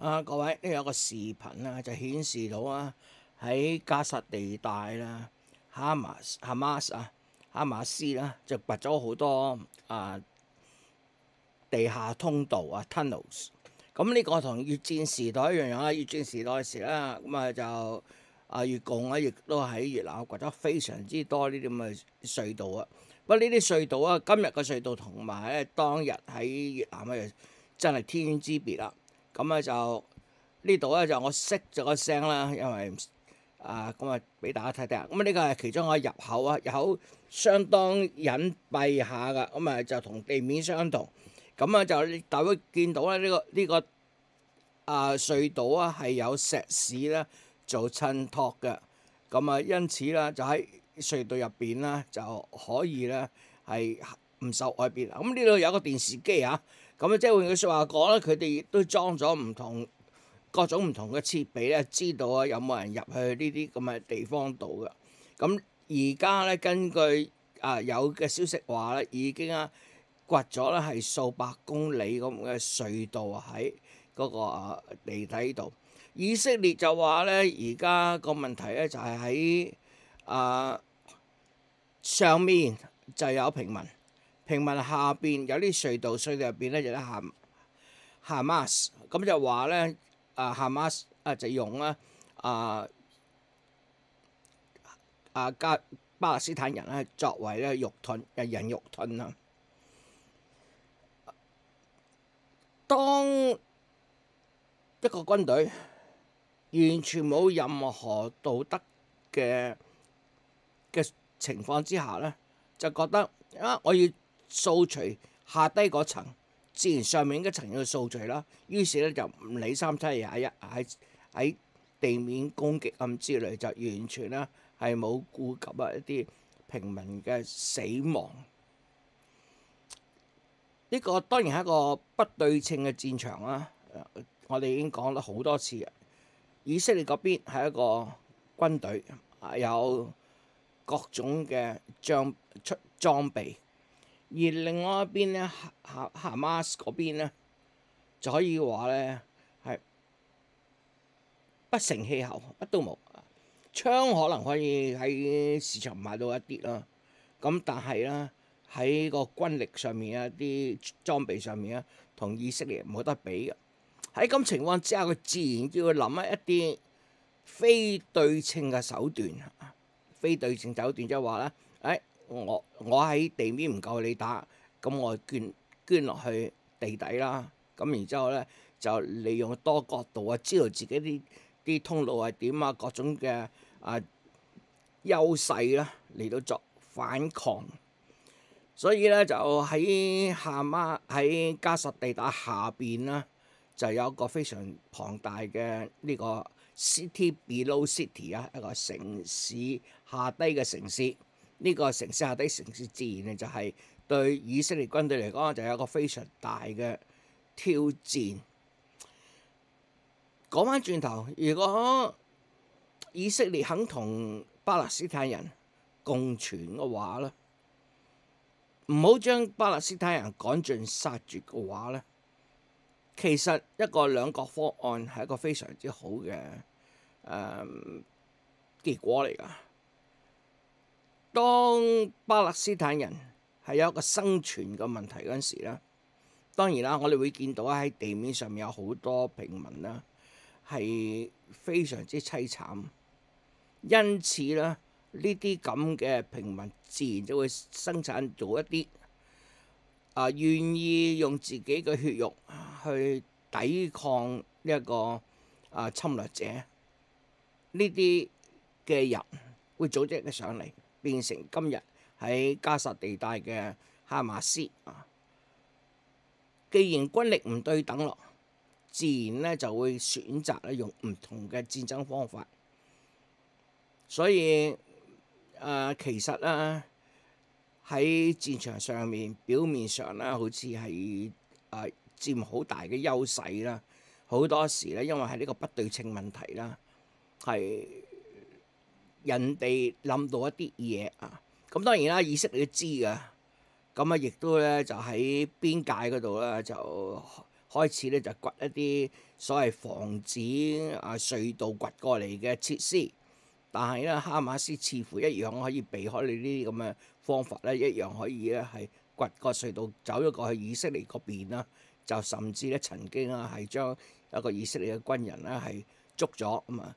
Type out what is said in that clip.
啊！各位，呢有個視頻啊，就顯示到啊，喺加薩地帶啦，Hamas、Hamas 啊、哈馬斯啦，就掘咗好多啊地下通道啊 （tunnels）。咁呢個同越戰時代一樣樣啦。越戰時代時啦，咁啊就啊越共啊，亦都喺越南掘咗非常之多呢啲咁嘅隧道啊。不過呢啲隧道啊，今日個隧道同埋咧當日喺越南嘅真係天之別啦。咁咧就呢度咧就我熄咗個聲啦，因為啊咁啊俾大家睇睇啊。咁呢個係其中一個入口啊，入口相當隱蔽下噶。咁啊就同地面相同。咁啊就大家見到咧呢個呢個啊隧道啊係有石屎咧做襯托嘅。咁啊因此咧就喺隧道入边啦就可以咧係唔受外邊。咁呢度有個電視機啊。咁啊，即係用句説話講咧，佢哋都裝咗唔同各種唔同嘅設備咧，知道啊有冇人入去呢啲咁嘅地方度嘅。咁而家咧根據啊有嘅消息話咧，已經啊掘咗咧係數百公里咁嘅隧道喺嗰個地底度。以色列就話咧，而家個問題咧就係喺啊上面就有平民。平民下邊有啲隧道，隧道入邊咧有啲鹹 mas，咁就話咧啊，mas 啊就用咧啊啊加巴勒斯坦人咧作為咧肉盾嘅人肉盾啊。當一個軍隊完全冇任何道德嘅嘅情況之下咧，就覺得啊，我要。掃除下低嗰層，自然上面嗰層要掃除啦。於是咧就唔理三七二十一喺喺地面攻擊咁之類，就完全咧係冇顧及啊一啲平民嘅死亡。呢個當然係一個不對稱嘅戰場啦。我哋已經講咗好多次，以色列嗰邊係一個軍隊，有各種嘅裝出裝備。而另外一邊咧，哈哈哈馬斯嗰邊咧，就可以話咧係不成氣候，乜都冇槍，可能可以喺市場買到一啲啦。咁但係咧喺個軍力上面啊、啲裝備上面啊，同以色列冇得比嘅。喺咁情況之下，佢自然要諗一啲非對稱嘅手段，非對稱手段即係話咧。我我喺地面唔夠你打，咁我捐捐落去地底啦。咁然之後咧，就利用多角度啊，知道自己啲啲通路係點啊，各種嘅啊優勢啦，嚟到作反抗。所以咧，就喺下妈，喺加索地打下邊啦，就有一個非常龐大嘅呢個 city below city 啊，一個城市下低嘅城市。呢個城市下底城市自然呢，就係對以色列軍隊嚟講就有一個非常大嘅挑戰。講翻轉頭，如果以色列肯同巴勒斯坦人共存嘅話咧，唔好將巴勒斯坦人趕盡殺絕嘅話咧，其實一個兩國方案係一個非常之好嘅誒結果嚟㗎。當巴勒斯坦人係有一個生存嘅問題嗰陣時咧，當然啦，我哋會見到喺地面上面有好多平民啦，係非常之凄慘。因此咧，呢啲咁嘅平民自然就會生產做一啲啊願意用自己嘅血肉去抵抗呢一個啊侵略者，呢啲嘅人會組織嘅上嚟。變成今日喺加沙地帶嘅哈馬斯啊！既然軍力唔對等咯，自然咧就會選擇咧用唔同嘅戰爭方法。所以啊，其實咧喺戰場上面表面上咧，好似係啊佔好大嘅優勢啦。好多時咧，因為係呢個不對稱問題啦，係。人哋諗到一啲嘢啊，咁當然啦，以色列知噶，咁啊亦都咧就喺邊界嗰度咧就開始咧就掘一啲所謂防止啊隧道掘過嚟嘅設施，但係咧哈馬斯似乎一樣可以避開你呢啲咁嘅方法咧，一樣可以咧係掘個隧道走咗過去以色列嗰邊啦，就甚至咧曾經啊係將一個以色列嘅軍人咧係捉咗咁啊！